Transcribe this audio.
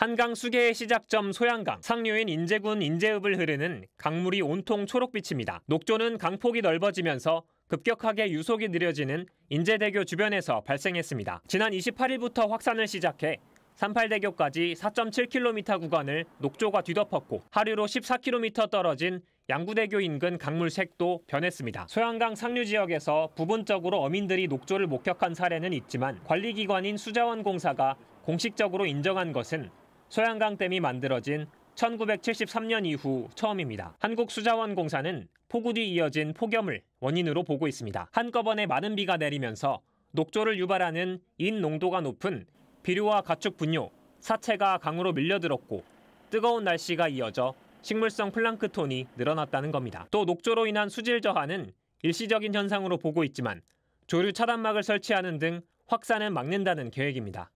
한강 수계의 시작점 소양강, 상류인 인제군 인제읍을 흐르는 강물이 온통 초록빛입니다. 녹조는 강폭이 넓어지면서 급격하게 유속이 느려지는 인제대교 주변에서 발생했습니다. 지난 28일부터 확산을 시작해 38대교까지 4.7km 구간을 녹조가 뒤덮었고 하류로 14km 떨어진 양구대교 인근 강물색도 변했습니다. 소양강 상류 지역에서 부분적으로 어민들이 녹조를 목격한 사례는 있지만 관리기관인 수자원공사가 공식적으로 인정한 것은 소양강댐이 만들어진 1973년 이후 처음입니다. 한국수자원공사는 폭우 뒤 이어진 폭염을 원인으로 보고 있습니다. 한꺼번에 많은 비가 내리면서 녹조를 유발하는 인 농도가 높은 비료와 가축 분뇨, 사체가 강으로 밀려들었고 뜨거운 날씨가 이어져 식물성 플랑크톤이 늘어났다는 겁니다. 또 녹조로 인한 수질 저하는 일시적인 현상으로 보고 있지만 조류 차단막을 설치하는 등 확산을 막는다는 계획입니다.